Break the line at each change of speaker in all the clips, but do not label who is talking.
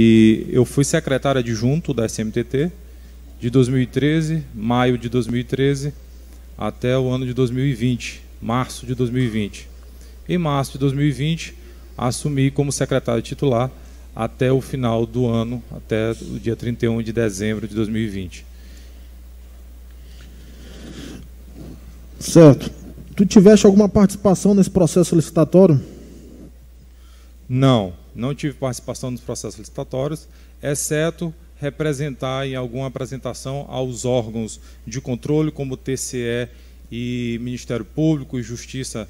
E eu fui secretário adjunto da SMTT de 2013, maio de 2013, até o ano de 2020, março de 2020. Em março de 2020, assumi como secretário titular até o final do ano, até o dia 31 de dezembro de 2020.
Certo. Tu tiveste alguma participação nesse processo licitatório?
Não não tive participação nos processos licitatórios, exceto representar em alguma apresentação aos órgãos de controle, como TCE e Ministério Público e Justiça,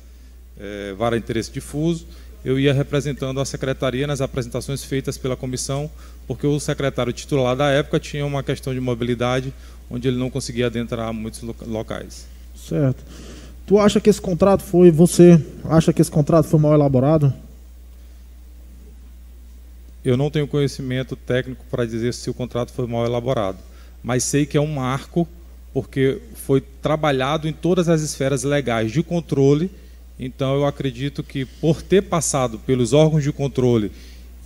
eh, Vara Interesse Difuso. Eu ia representando a secretaria nas apresentações feitas pela comissão, porque o secretário titular da época tinha uma questão de mobilidade, onde ele não conseguia adentrar muitos locais.
Certo. Tu acha que esse contrato foi, você acha que esse contrato foi mal elaborado?
eu não tenho conhecimento técnico para dizer se o contrato foi mal elaborado, mas sei que é um marco porque foi trabalhado em todas as esferas legais de controle. Então eu acredito que por ter passado pelos órgãos de controle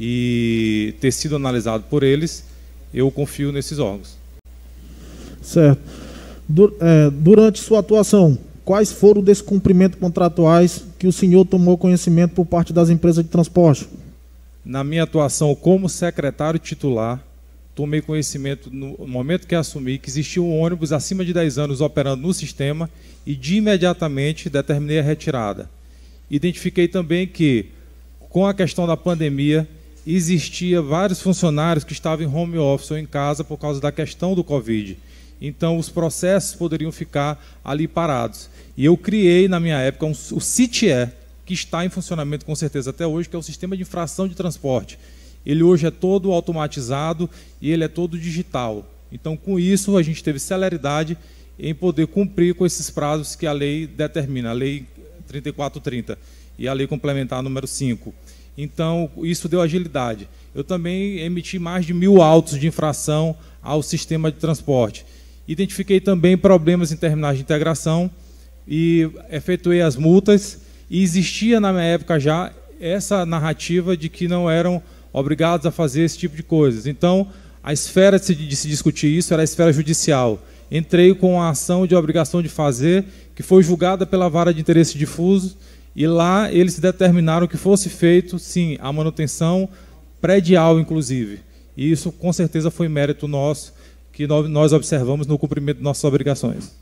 e ter sido analisado por eles, eu confio nesses órgãos.
Certo. é, durante sua atuação, quais foram os descumprimentos contratuais que o senhor tomou conhecimento por parte das empresas de transporte?
na minha atuação como secretário titular, tomei conhecimento no momento que assumi que existia um ônibus acima de 10 anos operando no sistema e de imediatamente determinei a retirada. Identifiquei também que, com a questão da pandemia, existia vários funcionários que estavam em home office ou em casa por causa da questão do Covid. Então, os processos poderiam ficar ali parados. E eu criei, na minha época, um, o CITIE, que está em funcionamento com certeza até hoje, que é o sistema de infração de transporte. Ele hoje é todo automatizado e ele é todo digital. Então, com isso, a gente teve celeridade em poder cumprir com esses prazos que a lei determina, a Lei 3430 e a Lei Complementar número 5. Então, isso deu agilidade. Eu também emiti mais de mil autos de infração ao sistema de transporte. Identifiquei também problemas em terminais de integração e efetuei as multas e existia na minha época já essa narrativa de que não eram obrigados a fazer esse tipo de coisas. Então, a esfera de se, de se discutir isso era a esfera judicial. Entrei com a ação de obrigação de fazer, que foi julgada pela vara de interesse difuso, e lá eles determinaram que fosse feito, sim, a manutenção predial, inclusive. E isso, com certeza, foi mérito nosso, que nós observamos no cumprimento de nossas
obrigações.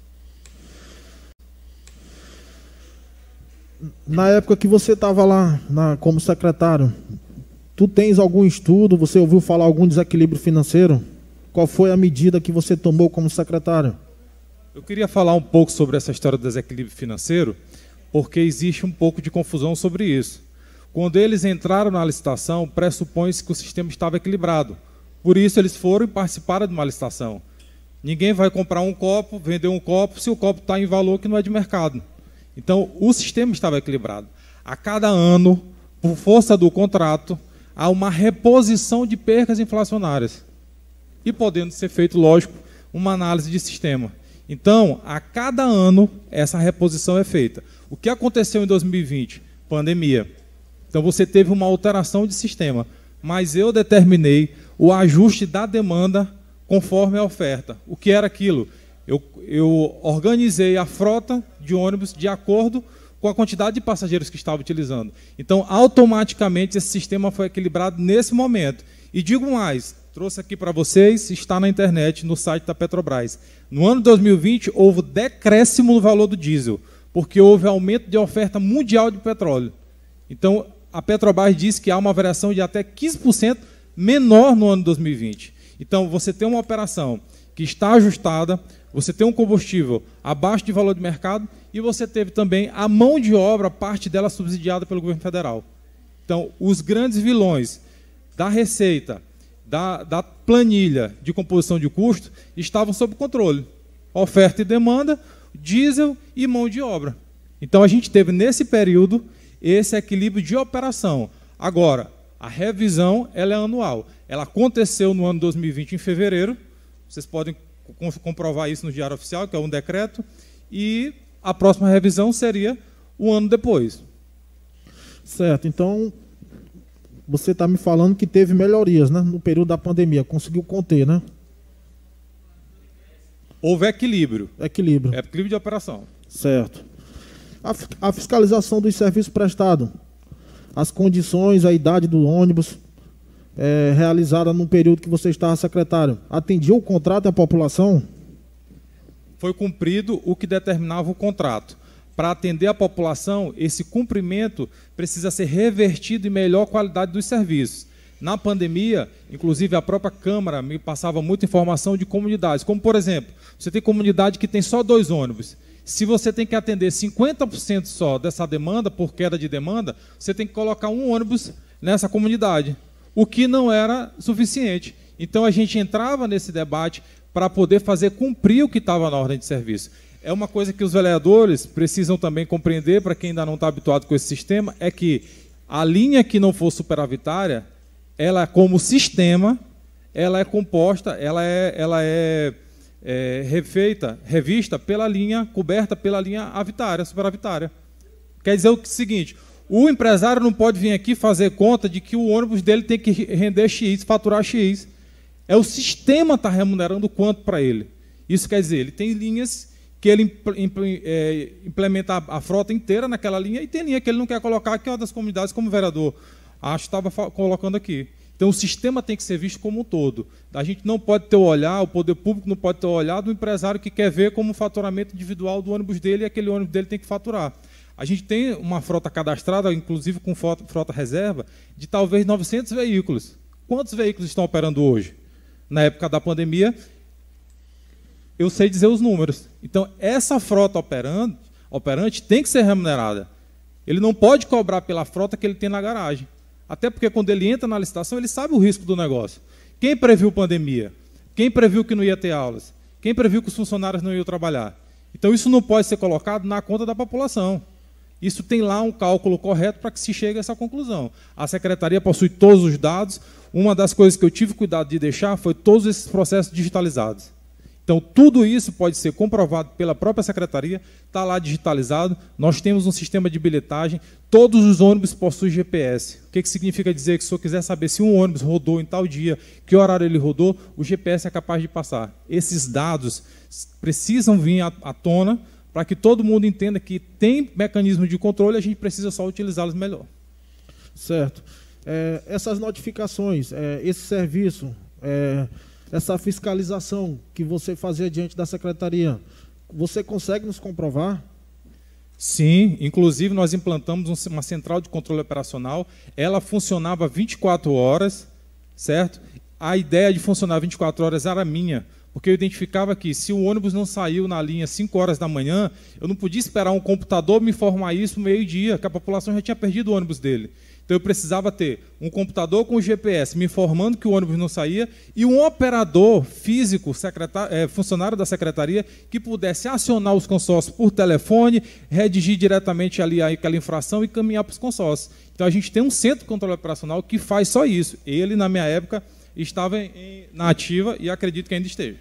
na época que você estava lá na, como secretário, tu tens algum estudo? Você ouviu falar algum desequilíbrio financeiro? Qual foi a medida que você tomou como secretário?
Eu queria falar um pouco sobre essa história do desequilíbrio financeiro, porque existe um pouco de confusão sobre isso. Quando eles entraram na licitação, pressupõe-se que o sistema estava equilibrado. Por isso, eles foram e participaram de uma licitação. Ninguém vai comprar um copo, vender um copo, se o copo está em valor que não é de mercado. Então, o sistema estava equilibrado. A cada ano, por força do contrato, há uma reposição de percas inflacionárias. E podendo ser feito, lógico, uma análise de sistema. Então, a cada ano, essa reposição é feita. O que aconteceu em 2020? Pandemia. Então, você teve uma alteração de sistema. Mas eu determinei o ajuste da demanda conforme a oferta. O que era aquilo? Eu, eu organizei a frota de ônibus de acordo com a quantidade de passageiros que estava utilizando. Então, automaticamente, esse sistema foi equilibrado nesse momento. E digo mais, trouxe aqui para vocês, está na internet, no site da Petrobras. No ano de 2020, houve decréscimo no valor do diesel, porque houve aumento de oferta mundial de petróleo. Então, a Petrobras diz que há uma variação de até 15% menor no ano 2020. Então, você tem uma operação que está ajustada, você tem um combustível abaixo de valor de mercado e você teve também a mão de obra, parte dela subsidiada pelo governo federal. Então, os grandes vilões da receita, da, da planilha de composição de custo, estavam sob controle. Oferta e demanda, diesel e mão de obra. Então, a gente teve nesse período esse equilíbrio de operação. Agora, a revisão ela é anual. Ela aconteceu no ano 2020, em fevereiro. Vocês podem comprovar isso no Diário Oficial, que é um decreto, e a próxima revisão seria um ano depois.
Certo, então você está me falando que teve melhorias né, no período da pandemia, conseguiu conter, né?
Houve equilíbrio. Equilíbrio. É equilíbrio de operação.
Certo. A, a fiscalização dos serviços prestados, as condições, a idade do ônibus, é, realizada num período que você estava secretário, atendia o contrato e a população? Foi
cumprido o que determinava o contrato. Para atender a população, esse cumprimento precisa ser revertido em melhor qualidade dos serviços. Na pandemia, inclusive a própria Câmara me passava muita informação de comunidades, como por exemplo, você tem comunidade que tem só dois ônibus. Se você tem que atender 50% só dessa demanda, por queda de demanda, você tem que colocar um ônibus nessa comunidade o que não era suficiente. Então a gente entrava nesse debate para poder fazer cumprir o que estava na ordem de serviço. É uma coisa que os vereadores precisam também compreender, para quem ainda não está habituado com esse sistema, é que a linha que não for superavitária, ela é como sistema, ela é composta, ela é, ela é, é refeita, revista pela linha, coberta pela linha avitária, superavitária. Quer dizer o seguinte, o empresário não pode vir aqui fazer conta de que o ônibus dele tem que render X, faturar X. É o sistema está remunerando quanto para ele. Isso quer dizer, ele tem linhas que ele é, implementa a frota inteira naquela linha e tem linha que ele não quer colocar, que é uma das comunidades, como o vereador acho estava colocando aqui. Então o sistema tem que ser visto como um todo. A gente não pode ter o olhar, o poder público não pode ter o olhar do empresário que quer ver como o faturamento individual do ônibus dele e aquele ônibus dele tem que faturar. A gente tem uma frota cadastrada, inclusive com frota reserva, de talvez 900 veículos. Quantos veículos estão operando hoje? Na época da pandemia, eu sei dizer os números. Então, essa frota operando, operante tem que ser remunerada. Ele não pode cobrar pela frota que ele tem na garagem. Até porque quando ele entra na licitação, ele sabe o risco do negócio. Quem previu pandemia? Quem previu que não ia ter aulas? Quem previu que os funcionários não iam trabalhar? Então, isso não pode ser colocado na conta da população. Isso tem lá um cálculo correto para que se chegue a essa conclusão. A secretaria possui todos os dados. Uma das coisas que eu tive cuidado de deixar foi todos esses processos digitalizados. Então, tudo isso pode ser comprovado pela própria secretaria, está lá digitalizado. Nós temos um sistema de bilhetagem, todos os ônibus possuem GPS. O que, que significa dizer que se eu quiser saber se um ônibus rodou em tal dia, que horário ele rodou, o GPS é capaz de passar. Esses dados precisam vir à tona para que todo mundo entenda que tem mecanismos de controle, a gente precisa só utilizá-los
melhor. Certo. É, essas notificações, é, esse serviço, é, essa fiscalização que você fazia diante da secretaria, você consegue nos comprovar? Sim, inclusive nós implantamos uma
central de controle operacional. Ela funcionava 24 horas, certo? A ideia de funcionar 24 horas era minha, porque eu identificava que se o ônibus não saiu na linha 5 horas da manhã, eu não podia esperar um computador me informar isso meio-dia, que a população já tinha perdido o ônibus dele. Então eu precisava ter um computador com GPS me informando que o ônibus não saía e um operador físico, é, funcionário da secretaria, que pudesse acionar os consórcios por telefone, redigir diretamente ali aquela infração e caminhar para os consórcios. Então a gente tem um centro de controle operacional que faz só isso. Ele, na minha época, estava em, na ativa e acredito que ainda esteja.